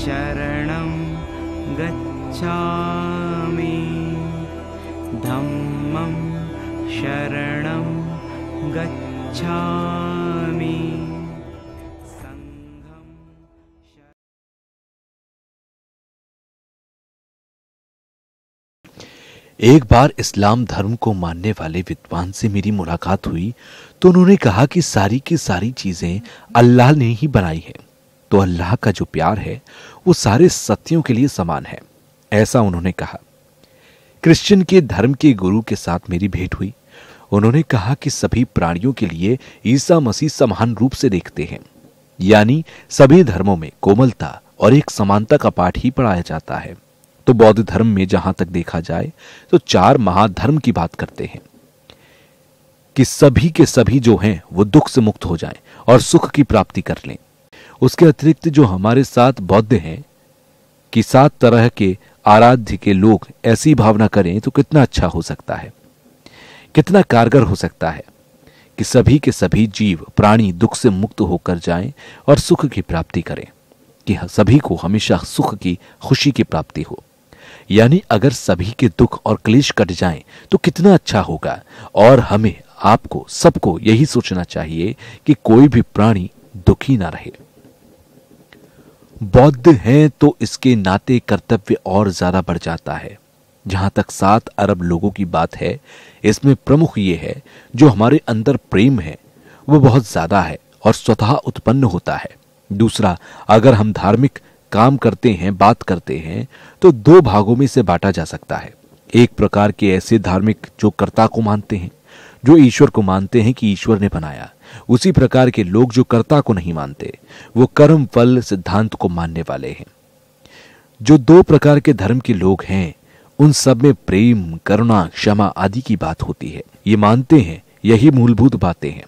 शरणं गच्छामि धम्मं शरणं गच्छामि एक बार इस्लाम धर्म को मानने वाले विद्वान से मेरी मुलाकात हुई तो उन्होंने कहा कि सारी की सारी चीज़ें अल्लाह ने ही बनाई हैं तो अल्लाह का जो प्यार है वो सारे सत्यों के लिए समान है ऐसा उन्होंने कहा क्रिश्चियन के धर्म के गुरु के साथ मेरी भेंट हुई उन्होंने कहा कि सभी प्राणियों के लिए ईसा मसीह समान रूप से देखते हैं यानी सभी धर्मों में कोमलता और एक समानता का पाठ ही पढ़ाया जाता है तो बौद्ध धर्म में जहां तक देखा जाए तो चार महाधर्म की बात करते हैं कि सभी के सभी जो हैं वो दुख से मुक्त हो जाएं और सुख की प्राप्ति कर लें उसके अतिरिक्त जो हमारे साथ बौद्ध हैं कि सात तरह के आराध्य के लोग ऐसी भावना करें तो कितना अच्छा हो सकता है कितना कारगर हो सकता है कि सभी के सभी जीव प्राणी दुख से मुक्त होकर जाएं और सुख की प्राप्ति करें कि सभी को हमेशा सुख की खुशी की प्राप्ति हो यानी अगर सभी के दुख और क्लेश कट जाएं तो कितना अच्छा होगा और हमें आपको सबको यही सोचना चाहिए कि कोई भी प्राणी दुखी ना रहे बौद्ध हैं तो इसके नाते कर्तव्य और ज्यादा बढ़ जाता है जहां तक सात अरब लोगों की बात है इसमें प्रमुख ये है जो हमारे अंदर प्रेम है वह बहुत ज्यादा है और स्वतः उत्पन्न होता है दूसरा अगर हम धार्मिक काम करते हैं बात करते हैं तो दो भागों में इसे बांटा जा सकता है एक प्रकार के ऐसे धार्मिक जो कर्ता को मानते हैं जो ईश्वर को मानते हैं कि ईश्वर ने बनाया उसी प्रकार के लोग जो कर्ता को नहीं मानते वो कर्म फल सिद्धांत को मानने वाले हैं जो दो प्रकार के धर्म के लोग हैं उन सब में प्रेम करुणा क्षमा आदि की बात होती है ये मानते हैं यही मूलभूत बातें हैं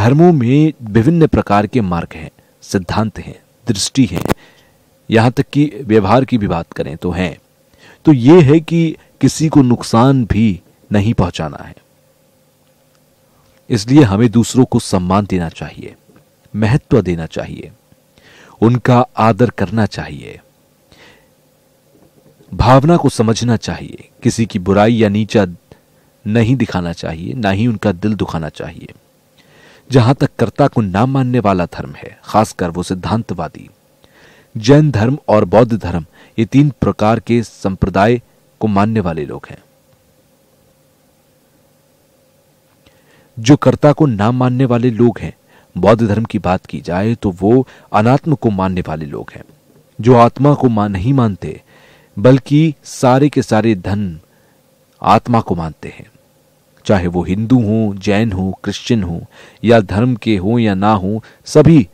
धर्मों में विभिन्न प्रकार के मार्ग हैं सिद्धांत हैं दृष्टि हैं यहाँ तक कि व्यवहार की भी बात करें तो हैं तो ये है कि किसी को नुकसान भी नहीं पहुंचाना है इसलिए हमें दूसरों को सम्मान देना चाहिए महत्व देना चाहिए उनका आदर करना चाहिए भावना को समझना चाहिए किसी की बुराई या नीचा नहीं दिखाना चाहिए ना ही उनका दिल दुखाना चाहिए जहां तक कर्ता को ना मानने वाला धर्म है खासकर वो सिद्धांतवादी जैन धर्म और बौद्ध धर्म ये तीन प्रकार के संप्रदाय को मानने वाले लोग हैं जो कर्ता को ना मानने वाले लोग हैं बौद्ध धर्म की बात की जाए तो वो अनात्म को मानने वाले लोग हैं जो आत्मा को मान नहीं मानते बल्कि सारे के सारे धन आत्मा को मानते हैं चाहे वो हिंदू हो जैन हो क्रिश्चियन हो या धर्म के हो या ना हो सभी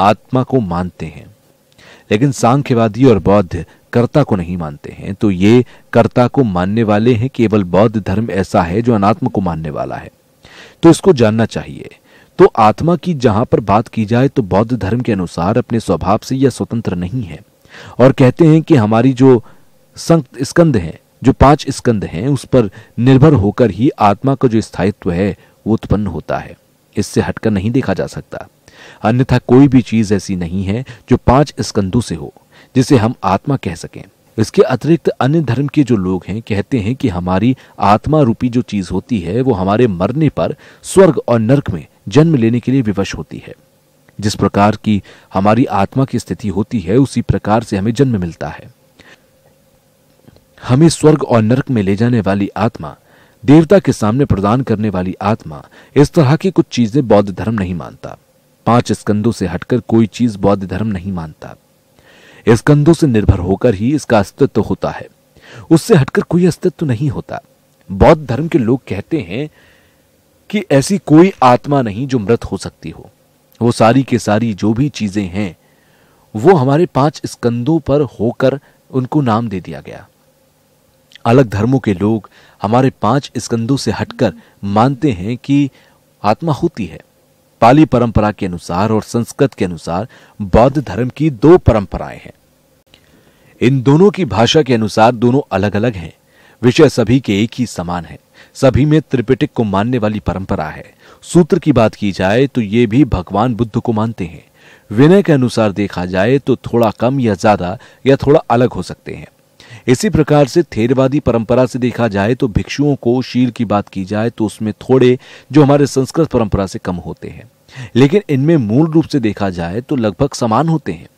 आत्मा को मानते हैं लेकिन सांख्यवादी और बौद्ध कर्ता को नहीं मानते हैं तो ये कर्ता को मानने वाले हैं केवल बौद्ध धर्म ऐसा है जो अनात्म को मानने वाला है तो इसको जानना चाहिए तो आत्मा की जहां पर बात की जाए तो बौद्ध धर्म के अनुसार अपने स्वभाव से यह स्वतंत्र नहीं है और कहते हैं कि हमारी जो संत स्कंद है जो पांच स्कंद हैं उस पर निर्भर होकर ही आत्मा का जो स्थायित्व है वो उत्पन्न होता है इससे हटकर नहीं देखा जा सकता अन्यथा कोई भी चीज ऐसी नहीं है जो पांच स्कंदों से हो जिसे हम आत्मा कह सकें इसके अतिरिक्त अन्य धर्म के जो लोग हैं कहते हैं कि हमारी आत्मा रूपी जो चीज होती है वो हमारे मरने पर स्वर्ग और नर्क में जन्म लेने के लिए विवश होती है जिस प्रकार की हमारी आत्मा की स्थिति होती है उसी प्रकार से हमें जन्म मिलता है हमें स्वर्ग और नर्क में ले जाने वाली आत्मा देवता के सामने प्रदान करने वाली आत्मा इस तरह की कुछ चीजें बौद्ध धर्म नहीं मानता पांच स्कंदों से हटकर कोई चीज बौद्ध धर्म नहीं मानता स्कंदों से निर्भर होकर ही इसका अस्तित्व होता है उससे हटकर कोई अस्तित्व नहीं होता बौद्ध धर्म के लोग कहते हैं कि ऐसी कोई आत्मा नहीं जो मृत हो सकती हो वो सारी के सारी जो भी चीजें हैं वो हमारे पांच स्कंदों पर होकर उनको नाम दे दिया गया अलग धर्मों के लोग हमारे पांच स्कंदों से हटकर मानते हैं कि आत्मा होती है पाली परंपरा के अनुसार और संस्कृत के अनुसार बौद्ध धर्म की दो परंपराएं हैं इन दोनों की भाषा के अनुसार दोनों अलग अलग हैं विषय सभी के एक ही समान है सभी में त्रिपिटक को मानने वाली परंपरा है सूत्र की बात की जाए तो ये भी भगवान बुद्ध को मानते हैं विनय के अनुसार देखा जाए तो थोड़ा कम या ज्यादा या थोड़ा अलग हो सकते हैं इसी प्रकार से थेरवादी परंपरा से देखा जाए तो भिक्षुओं को शील की बात की जाए तो उसमें थोड़े जो हमारे संस्कृत परंपरा से कम होते हैं लेकिन इनमें मूल रूप से देखा जाए तो लगभग समान होते हैं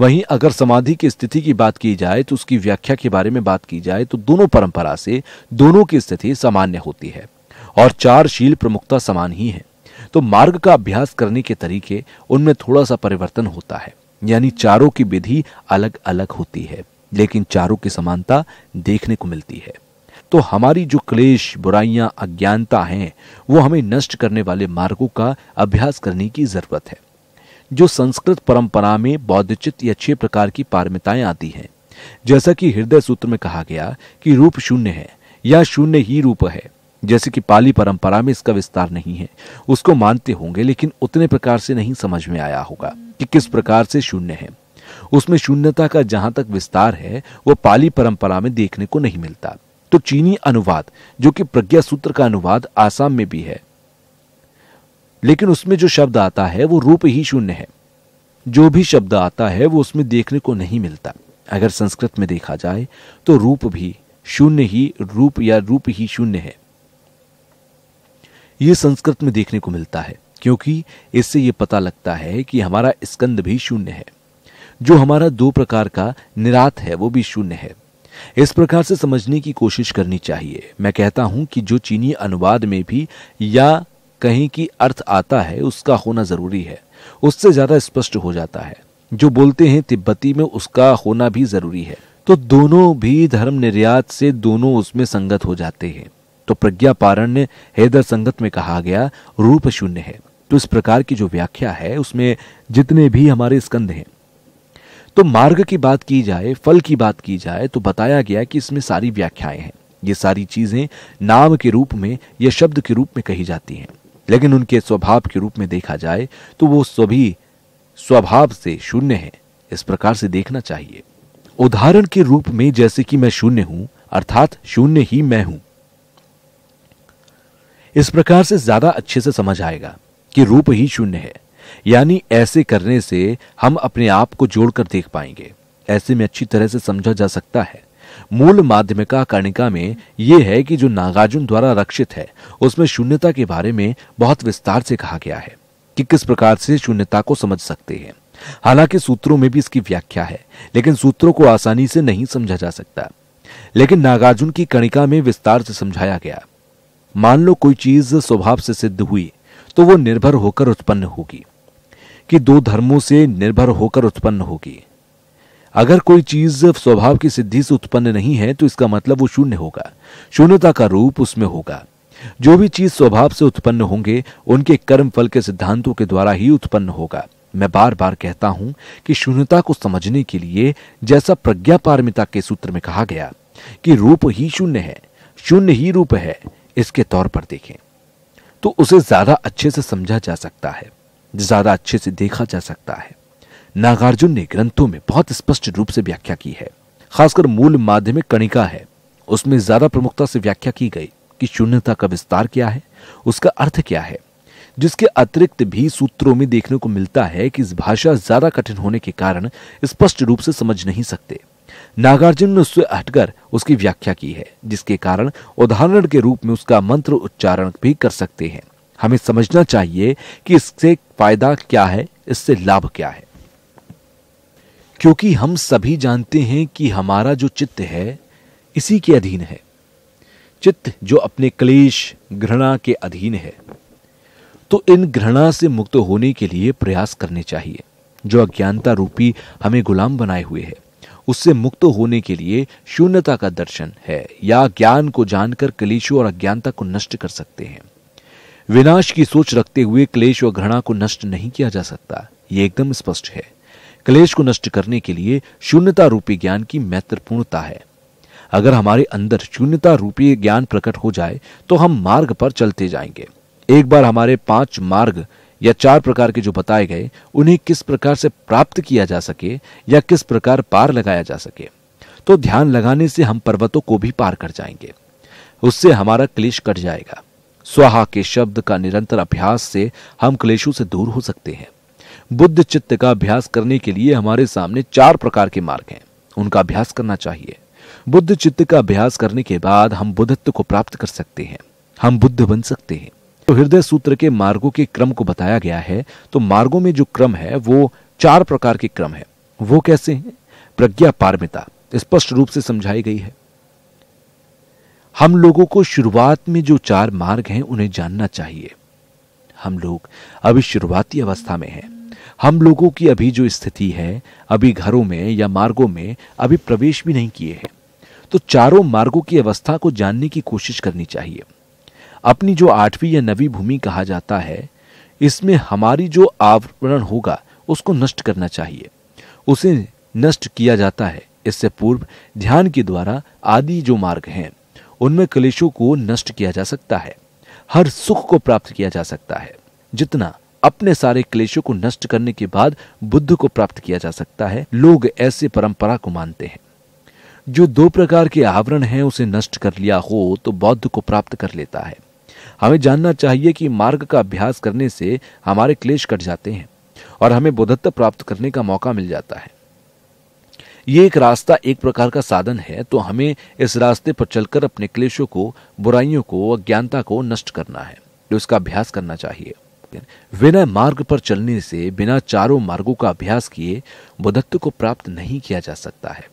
वहीं अगर समाधि की स्थिति की बात की जाए तो उसकी व्याख्या के बारे में बात की जाए तो दोनों परंपरा से दोनों की स्थिति सामान्य होती है और चार शील प्रमुखता समान ही है तो मार्ग का अभ्यास करने के तरीके उनमें थोड़ा सा परिवर्तन होता है यानी चारों की विधि अलग अलग होती है लेकिन चारों की समानता देखने को मिलती है तो हमारी जो क्लेश बुराइयां अज्ञानता हैं वो हमें नष्ट करने वाले मार्गों का अभ्यास करने की जरूरत है जो संस्कृत परंपरा में बौद्धचित या छह प्रकार की पारमिताएं आती हैं जैसा कि हृदय सूत्र में कहा गया कि रूप शून्य है या शून्य ही रूप है जैसे कि पाली परंपरा में इसका विस्तार नहीं है उसको मानते होंगे लेकिन उतने प्रकार से नहीं समझ में आया होगा कि किस प्रकार से शून्य है उसमें शून्यता का जहां तक विस्तार है वो पाली परंपरा में देखने को नहीं मिलता तो चीनी अनुवाद जो कि प्रज्ञा सूत्र का अनुवाद आसाम में भी है लेकिन उसमें जो शब्द आता है वो रूप ही शून्य है जो भी शब्द आता है वो उसमें देखने को नहीं मिलता अगर संस्कृत में देखा जाए तो रूप भी शून्य ही रूप या रूप ही शून्य है यह संस्कृत में देखने को मिलता है क्योंकि इससे यह पता लगता है कि हमारा स्कंद भी शून्य है जो हमारा दो प्रकार का निरात है वो भी शून्य है इस प्रकार से समझने की कोशिश करनी चाहिए मैं कहता हूं कि जो चीनी अनुवाद में भी या कहीं की अर्थ आता है उसका होना जरूरी है उससे ज्यादा स्पष्ट हो जाता है जो बोलते हैं तिब्बती में उसका होना भी जरूरी है तो दोनों भी धर्म निर्यात से दोनों उसमें संगत हो जाते हैं तो प्रज्ञा पारण्य हैदर संगत में कहा गया रूप शून्य है तो इस प्रकार की जो व्याख्या है उसमें जितने भी हमारे स्कंद हैं तो मार्ग की बात की जाए फल की बात की जाए तो बताया गया कि इसमें सारी व्याख्याएं हैं ये सारी चीजें नाम के रूप में या शब्द के रूप में कही जाती हैं लेकिन उनके स्वभाव के रूप में देखा जाए तो वो सभी स्वभाव से शून्य है इस प्रकार से देखना चाहिए उदाहरण के रूप में जैसे कि मैं शून्य हूं अर्थात शून्य ही मैं हूं इस प्रकार से ज्यादा अच्छे से समझ आएगा कि रूप ही शून्य है यानी ऐसे करने से हम अपने आप को जोड़कर देख पाएंगे ऐसे में अच्छी तरह से समझा जा सकता है मूल माध्यमिका कर्णिका में यह है कि जो नागार्जुन द्वारा रक्षित है उसमें शून्यता के बारे में बहुत विस्तार से कहा गया है कि किस प्रकार से शून्यता को समझ सकते हैं हालांकि सूत्रों में भी इसकी व्याख्या है लेकिन सूत्रों को आसानी से नहीं समझा जा सकता लेकिन नागार्जुन की कणिका में विस्तार से समझाया गया मान लो कोई चीज स्वभाव से सिद्ध हुई तो वो निर्भर होकर उत्पन्न होगी कि दो धर्मों से निर्भर होकर उत्पन्न होगी अगर कोई चीज स्वभाव की सिद्धि से उत्पन्न नहीं है तो इसका मतलब वो शून्य होगा शून्यता का रूप उसमें होगा जो भी चीज स्वभाव से उत्पन्न होंगे उनके कर्म फल के सिद्धांतों के द्वारा ही उत्पन्न होगा मैं बार बार कहता हूं कि शून्यता को समझने के लिए जैसा प्रज्ञा पारमिता के सूत्र में कहा गया कि रूप ही शून्य है शून्य ही रूप है इसके तौर पर देखें तो उसे ज्यादा अच्छे से समझा जा सकता है ज्यादा अच्छे से देखा जा सकता है नागार्जुन ने ग्रंथों में बहुत स्पष्ट रूप से व्याख्या की है खासकर मूल माध्यमिक कणिका है उसमें ज्यादा प्रमुखता से व्याख्या की गई कि शून्यता का विस्तार क्या है उसका अर्थ क्या है जिसके अतिरिक्त भी सूत्रों में देखने को मिलता है कि इस भाषा ज्यादा कठिन होने के कारण स्पष्ट रूप से समझ नहीं सकते नागार्जुन ने उससे हटकर उसकी व्याख्या की है जिसके कारण उदाहरण के रूप में उसका मंत्र उच्चारण भी कर सकते हैं हमें समझना चाहिए कि इससे फायदा क्या है इससे लाभ क्या है क्योंकि हम सभी जानते हैं कि हमारा जो चित्त है इसी के अधीन है चित्त जो अपने क्लेश घृणा के अधीन है तो इन घृणा से मुक्त होने के लिए प्रयास करने चाहिए जो अज्ञानता रूपी हमें गुलाम बनाए हुए है उससे मुक्त होने के लिए शून्यता का दर्शन है या ज्ञान को जानकर क्लेशों और अज्ञानता को नष्ट कर सकते हैं विनाश की सोच रखते हुए क्लेश व घृणा को नष्ट नहीं किया जा सकता ये एकदम स्पष्ट है क्लेश को नष्ट करने के लिए शून्यता रूपी ज्ञान की महत्वपूर्णता है अगर हमारे अंदर शून्यता रूपी ज्ञान प्रकट हो जाए तो हम मार्ग पर चलते जाएंगे एक बार हमारे पांच मार्ग या चार प्रकार के जो बताए गए उन्हें किस प्रकार से प्राप्त किया जा सके या किस प्रकार पार लगाया जा सके तो ध्यान लगाने से हम पर्वतों को भी पार कर जाएंगे उससे हमारा क्लेश कट जाएगा स्वाहा के शब्द का निरंतर अभ्यास से हम क्लेशों से दूर हो सकते हैं बुद्ध चित्त का अभ्यास करने के लिए हमारे सामने चार प्रकार के मार्ग हैं उनका अभ्यास करना चाहिए बुद्ध चित्त का अभ्यास करने के बाद हम बुद्धत्व को प्राप्त कर सकते हैं हम बुद्ध बन सकते हैं तो हृदय सूत्र के मार्गों के क्रम को बताया गया है तो मार्गों में जो क्रम है वो चार प्रकार के क्रम है वो कैसे हैं प्रज्ञा पारमिता स्पष्ट रूप से समझाई गई है हम लोगों को शुरुआत में जो चार मार्ग हैं उन्हें जानना चाहिए हम लोग अभी शुरुआती अवस्था में हैं हम लोगों की अभी जो स्थिति है अभी घरों में या मार्गों में अभी प्रवेश भी नहीं किए हैं तो चारों मार्गों की अवस्था को जानने की कोशिश करनी चाहिए अपनी जो आठवीं या नवी भूमि कहा जाता है इसमें हमारी जो आवरण होगा उसको नष्ट करना चाहिए उसे नष्ट किया जाता है इससे पूर्व ध्यान के द्वारा आदि जो मार्ग हैं उनमें क्लेशों को नष्ट किया जा सकता है हर सुख को प्राप्त किया जा सकता है जितना अपने सारे क्लेशों को नष्ट करने के बाद बुद्ध को प्राप्त किया जा सकता है लोग ऐसे परंपरा को मानते हैं जो दो प्रकार के आवरण हैं उसे नष्ट कर लिया हो तो बौद्ध को प्राप्त कर लेता है हमें जानना चाहिए कि मार्ग का अभ्यास करने से हमारे क्लेश कट जाते हैं और हमें बुद्धत्व प्राप्त करने का मौका मिल जाता है ये एक रास्ता एक प्रकार का साधन है तो हमें इस रास्ते पर चलकर अपने क्लेशों को बुराइयों को अज्ञानता को नष्ट करना है तो इसका अभ्यास करना चाहिए विनय मार्ग पर चलने से बिना चारों मार्गों का अभ्यास किए बुद्धत्व को प्राप्त नहीं किया जा सकता है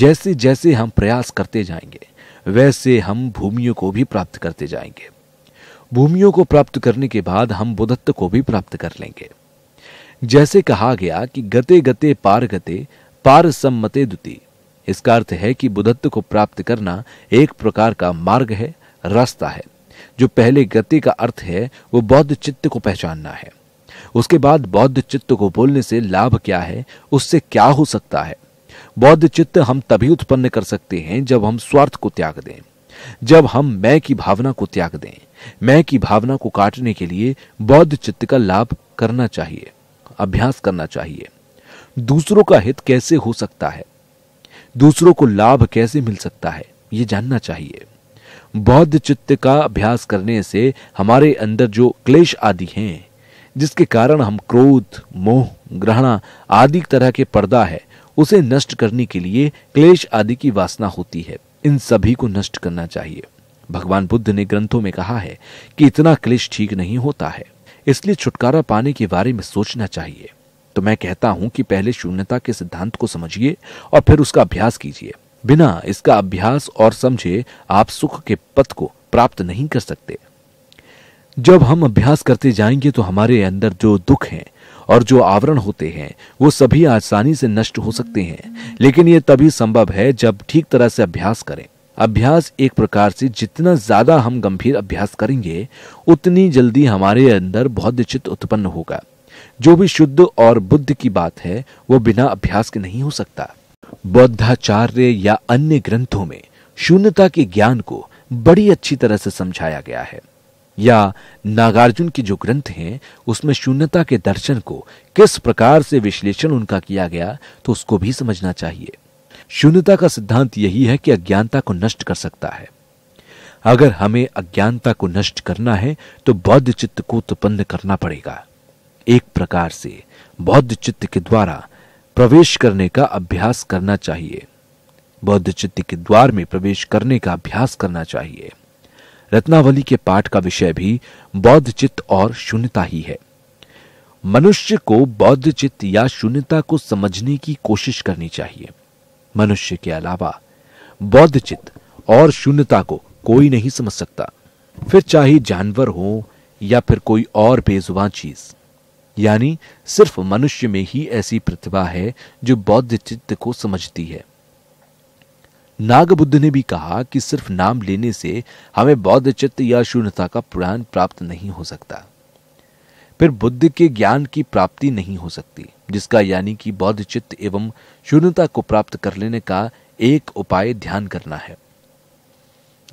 जैसे जैसे हम प्रयास करते जाएंगे वैसे हम भूमियों को भी प्राप्त करते जाएंगे भूमियों को प्राप्त करने के बाद हम बुद्धत्व को भी प्राप्त कर लेंगे जैसे कहा गया कि गते गते पार गते पारसम्मते दुति इसका अर्थ है कि बुद्धत्व को प्राप्त करना एक प्रकार का मार्ग है रास्ता है जो पहले गति का अर्थ है वो बौद्ध चित्त को पहचानना है उसके बाद बौद्ध चित्त को बोलने से लाभ क्या है उससे क्या हो सकता है बौद्ध चित्त हम तभी उत्पन्न कर सकते हैं जब हम स्वार्थ को त्याग दें जब हम मैं की भावना को त्याग दें मैं की भावना को काटने के लिए बौद्ध चित्त का लाभ करना चाहिए अभ्यास करना चाहिए दूसरों का हित कैसे हो सकता है दूसरों को लाभ कैसे मिल सकता है ये जानना चाहिए बौद्ध चित्त का अभ्यास करने से हमारे अंदर जो क्लेश आदि हैं जिसके कारण हम क्रोध मोह ग्रहणा आदि तरह के पर्दा है उसे नष्ट करने के लिए क्लेश आदि की वासना होती है इन सभी को नष्ट करना चाहिए भगवान बुद्ध ने ग्रंथों में कहा है कि इतना क्लेश ठीक नहीं होता है इसलिए छुटकारा पाने के बारे में सोचना चाहिए तो मैं कहता हूं कि पहले शून्यता के सिद्धांत को समझिए और फिर उसका अभ्यास कीजिए बिना इसका अभ्यास और समझे आप सुख के पथ को प्राप्त नहीं कर सकते जब हम अभ्यास करते जाएंगे तो हमारे अंदर जो दुख हैं और जो आवरण होते हैं वो सभी आसानी से नष्ट हो सकते हैं लेकिन ये तभी संभव है जब ठीक तरह से अभ्यास करें अभ्यास एक प्रकार से जितना ज्यादा हम गंभीर अभ्यास करेंगे उतनी जल्दी हमारे अंदर बौद्ध चित्त उत्पन्न होगा जो भी शुद्ध और बुद्ध की बात है वो बिना अभ्यास के नहीं हो सकता बौद्धाचार्य या अन्य ग्रंथों में शून्यता के ज्ञान को बड़ी अच्छी तरह से समझाया गया है या नागार्जुन के जो ग्रंथ हैं उसमें शून्यता के दर्शन को किस प्रकार से विश्लेषण उनका किया गया तो उसको भी समझना चाहिए शून्यता का सिद्धांत यही है कि अज्ञानता को नष्ट कर सकता है अगर हमें अज्ञानता को नष्ट करना है तो बौद्ध चित्त को उत्पन्न करना पड़ेगा एक प्रकार से बौद्ध चित्त के द्वारा प्रवेश करने का अभ्यास करना चाहिए बौद्ध चित्त के द्वार में प्रवेश करने का अभ्यास करना चाहिए रत्नावली के पाठ का विषय भी बौद्ध चित्त और शून्यता ही है मनुष्य को बौद्ध चित्त या शून्यता को समझने की कोशिश करनी चाहिए मनुष्य के अलावा बौद्ध चित्त और शून्यता को कोई नहीं समझ सकता फिर चाहे जानवर हो या फिर कोई और बेजुबान चीज़ यानी सिर्फ मनुष्य में ही ऐसी प्रतिभा है जो बौद्ध चित्त को समझती है नागबुद्ध ने भी कहा कि सिर्फ नाम लेने से हमें बौद्ध चित्त या शून्यता का पुराण प्राप्त नहीं हो सकता फिर बुद्ध के ज्ञान की प्राप्ति नहीं हो सकती जिसका यानी कि बौद्ध चित्त एवं शून्यता को प्राप्त कर लेने का एक उपाय ध्यान करना है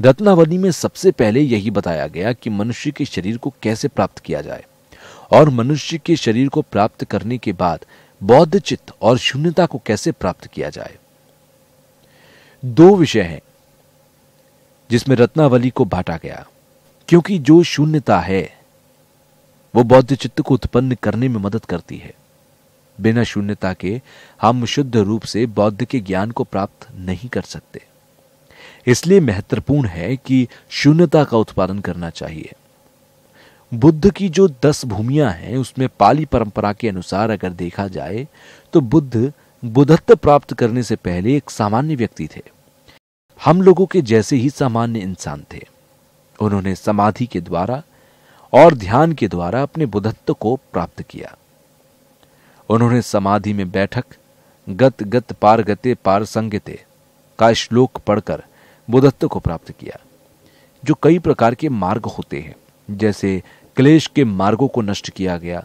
रत्नावली में सबसे पहले यही बताया गया कि मनुष्य के शरीर को कैसे प्राप्त किया जाए और मनुष्य के शरीर को प्राप्त करने के बाद बौद्ध चित्त और शून्यता को कैसे प्राप्त किया जाए दो विषय हैं जिसमें रत्नावली को बांटा गया क्योंकि जो शून्यता है वो बौद्ध चित्त को उत्पन्न करने में मदद करती है बिना शून्यता के हम शुद्ध रूप से बौद्ध के ज्ञान को प्राप्त नहीं कर सकते इसलिए महत्वपूर्ण है कि शून्यता का उत्पादन करना चाहिए बुद्ध की जो दस भूमियां हैं उसमें पाली परंपरा के अनुसार अगर देखा जाए तो बुद्ध बुद्धत्व प्राप्त करने से पहले एक सामान्य व्यक्ति थे हम लोगों के जैसे ही सामान्य इंसान थे उन्होंने समाधि के द्वारा और ध्यान के द्वारा अपने बुद्धत्व को प्राप्त किया उन्होंने समाधि में बैठक गत गत पार संगते का श्लोक पढ़कर बुद्धत्व को प्राप्त किया जो कई प्रकार के मार्ग होते हैं जैसे क्लेश के मार्गों को नष्ट किया गया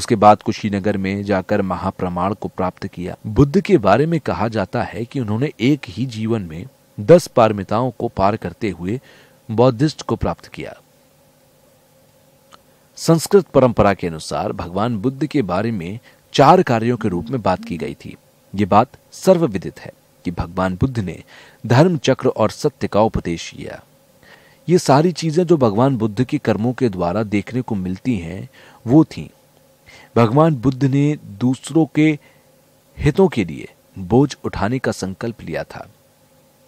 उसके बाद कुशीनगर में जाकर महाप्रमाण को प्राप्त किया बुद्ध के बारे में कहा जाता है कि उन्होंने एक ही जीवन में दस पारमिताओं को पार करते हुए बौद्धिस्ट को प्राप्त किया संस्कृत परंपरा के अनुसार भगवान बुद्ध के बारे में चार कार्यों के रूप में बात की गई थी ये बात सर्वविदित है कि भगवान बुद्ध ने धर्म चक्र और सत्य का उपदेश किया ये सारी चीज़ें जो भगवान बुद्ध के कर्मों के द्वारा देखने को मिलती हैं वो थी भगवान बुद्ध ने दूसरों के हितों के लिए बोझ उठाने का संकल्प लिया था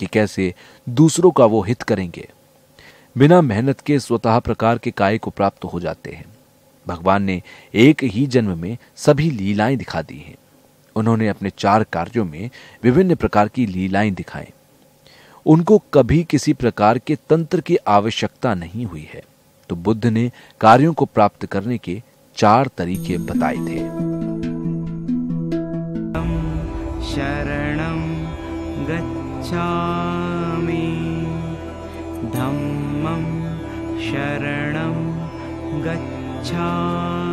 कि कैसे दूसरों का वो हित करेंगे बिना मेहनत के स्वतः प्रकार के काय को प्राप्त हो जाते हैं भगवान ने एक ही जन्म में सभी लीलाएं दिखा दी हैं उन्होंने अपने चार कार्यों में विभिन्न प्रकार की लीलाएं दिखाई उनको कभी किसी प्रकार के तंत्र की आवश्यकता नहीं हुई है तो बुद्ध ने कार्यों को प्राप्त करने के चार तरीके बताए थे शरण गच्छामि धम्मं शरणम गच्छामि